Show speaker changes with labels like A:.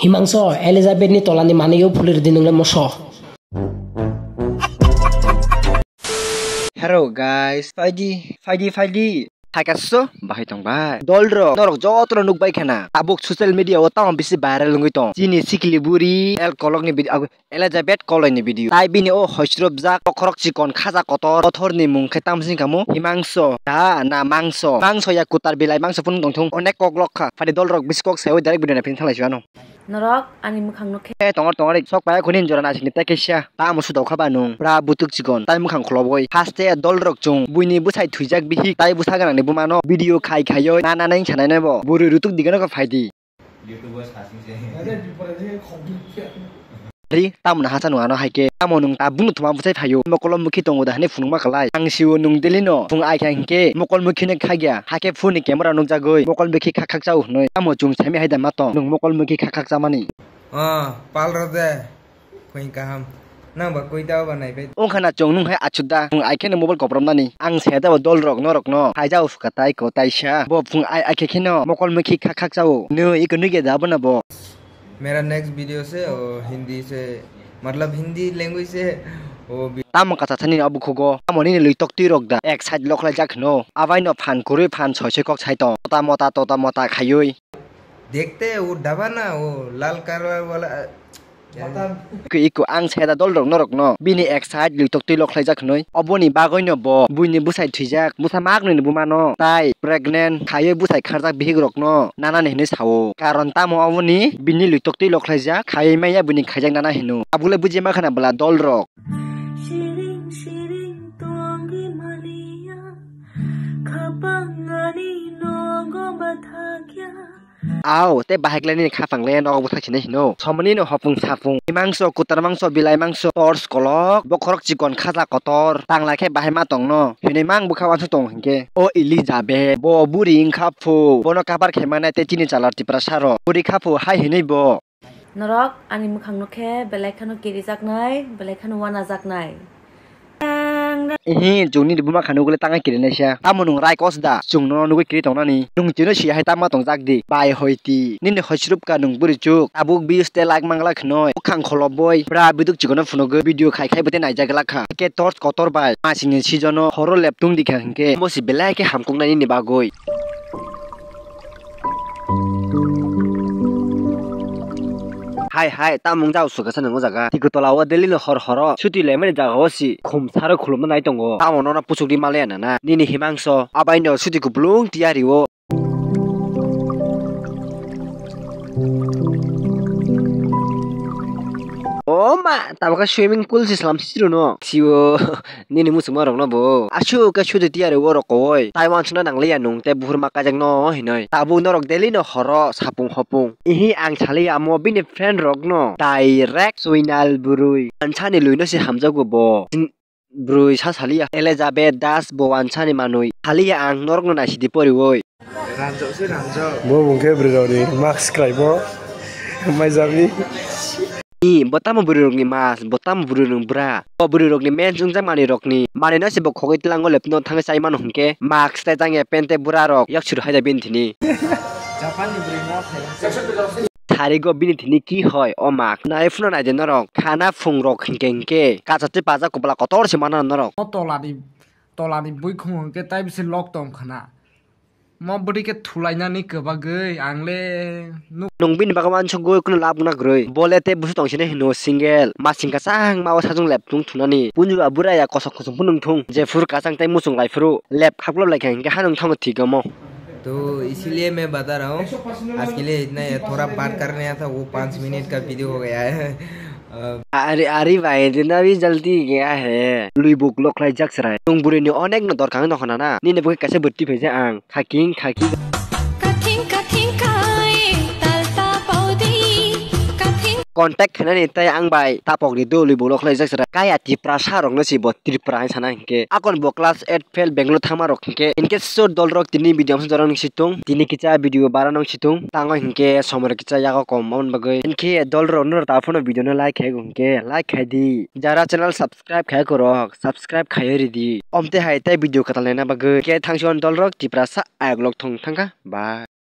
A: Himangso, Elizabeth ni tolani mana yo pulir dinung le moso. Hello guys, Fadi, Fadi, Fadi. থাকাছো বাহি তং ভাই দল রক যত নুক বাই খেনা আবুক সোশ্যাল মিডিয়া ও তাও বেশি ভাইরাল নুই তো চিনি সিকলি বুড়ি এল কলক নি ভিডিও এলাজাবেথ কলয় নি ভিডিও তাই বিনি ও হৈশ্রব যা কখরক চিকন খাজা কতর অথর নি মুং খেতাম সিং কামু হিমাংস দা না মাংস মাংস ইয়া কুতার বিলাই মাংস পুন দংথং অনেক কক লক খা আনি মুখাং নখে এ তঙর তঙর সক পায় চিকন তাই মুখাং খলবই ফাস্টে দল রক চুং বুইনি বুছাই বিহি তাই বুছা গানা माने बो मानो भिडियो खाइ खायो नाना नै छानाय नै बो बुरु रुतुक दिगनो का फाइदि युट्युबर सासिं से
B: अरे बिपरे
A: ri tam na hasan wano haike tamo nung ta bunu thuma bsai phayo mokol mukhi tongo da hane phunuma kalai ang siwo nung delino phung ai khang ke mokol mukhi ne khagya hake phun ni camera nung jagoi mokol mukhi khak khak chau noi tamo chung chami haida mato nung mokol mukhi khak khak chamani
B: ah pal rode khoi kaham nang ba koi daw ba nai bai
A: ong khana chong nung hai achuda phung ai khena mobile koprom nani ang se daw dol rok no rok no hai jaw fuka tai ko tai sha bo phung ai ai khena mokol mukhi khak khak jaw no ik nu ge daw na bo
B: मेरा next video से और हिंदी से मतलब Hindi language से
A: তাম কথা Thani অবু খোগো আমনি লই তক তুই রক দা এক সাইড লখলাই যাক নো আবাই নো ফান করে ফান ছয় ছয় কক ছাই তো তোতা মতা তোতা মতা খাইয়ই
B: দেখতে ও ডাবা না ও লাল কালার वाला
A: iku ang seda dol rok norok no bini ek side li tok tilok khlaijak noi oboni bagoi no bo buini busai thijak musa mak ni buma no tai pregnant khaye busai kharjak bihig rok no nana ne hne sawo karon tamo oboni bini li tok tilok khlaijak khaye maya buni khaijak nana hinu abule bujema khana bla dol rok আও তে বাহেকলাইনি খা ফাংলেন অগব থাকছিনে Hino সমনি no হপুং ছাপুং মাংস কুতার মাংস বিলাই মাংস টর্স কলক বখরক চিকন খাজা কতর টাংলা বাহে মা তং নো হিনে মাং বুখা বাছ তং হিকে ও ইলি যাবে ব বুরি ইং খাপু বন কাবার খেমানে তে চিনি চালার টিপরা সার বুরি খাপু হাই হিনে ব
B: নরক আনি মুখাং নখে বেলাইখানো কেরি জাক নাই বেলাইখানো ওয়ানা জাক নাই
A: eh jong ni buma khanu gule tanga kire nesha amonung rai kos da jong no nugui kire tongnani nung jino si hai tama tong jak di bai hoiti nin hosrup ka nung buri chuk abuk bi ste like mangla khnoi khang kholoboi pra biduk chikono phunogo video khai khai bute nai jagla kha ke tors kotor bai masing si jono horo leptung dikha ke mosi belai ke hamkung nani ni bagoi Thank you. 하이 하이 따몽자 우수가 사는 거자가 디그돌아 와들리는 허허러 슈디 레메니 자가오시 곰사를 굴면 나이던 거 따모노나 부속리 말레야나 니니 희망서 아바이너 슈디 구블롱 디아리오 Thank you. oma tabaka swimming pool si slam siru no siwo nini musu marok no bo asu ka shudu tiare woro koi taiwan chuna nang leya nung te buhur makajak no hinoi tabu norok deli no horo sapung hopung ihi ang chali amo bini friend rok no direct suinal burui anchani luino si hamjago bo brui sa salia elizabeth das bo anchani manui halia ang norok no naisidi pori woi ranjo si ranjo bo
B: bungke bro ni max kai bo
A: mai zabi ni botamo ni mas botamo bururong bra o bururokni men chungjak manirokni manina sebo khogoi tlango lepno thangoi chaimano hwnkhe mask tei jange pente yak yakchur haida bini thini harigo bini thini ki hoy o mak na ifno na de norok khana phungrok hwnkhe hwnkhe kachate paja kopla kotor se mana norok
B: toladi toladi bui khungke tai bisi lok tom khana mobri ke thulai na ni kaba gai angle
A: nungbi ni bagaman chongo kuno lab na groi bole te busu tong sine hino single ma singka sang ma wasajung lab tung thunani punju abura ya kosok kosong punung thung je fur ka sang tai musung lai furu lab haklop lai kang ke hanung thong thi gamo
B: तो इसीलिए मैं बता रहा हूँ आज के लिए इतना थोड़ा पार्ट करने आया था वो पाँच मिनट का वीडियो हो गया है
A: Ari ari bai dina bi jaldi gaya hai. Lui buk lok lai jak serai. Nung buri ni onek no dor kang no khana na. Ni ne buk kaise berti pheje ang. Khaking khaking. contact khana ni tai ang bai tapok ni duli bulok lai jaksara kai ati prasa rong na sibo tripra ai sana ke akon bo class 8 fail bengalore thama rok ke in case so dol rok tini video am jorang situng tini kicha video baranong situng tango hinke somor kicha ya ko mon bagai in ke dol ro nor ta phone video na like hai gung ke like khai di jara channel subscribe khai ko rok subscribe khai ri di omte hai tai video katal na bagai ke thang chon dol rok tripra sa ag lok thong thanga bye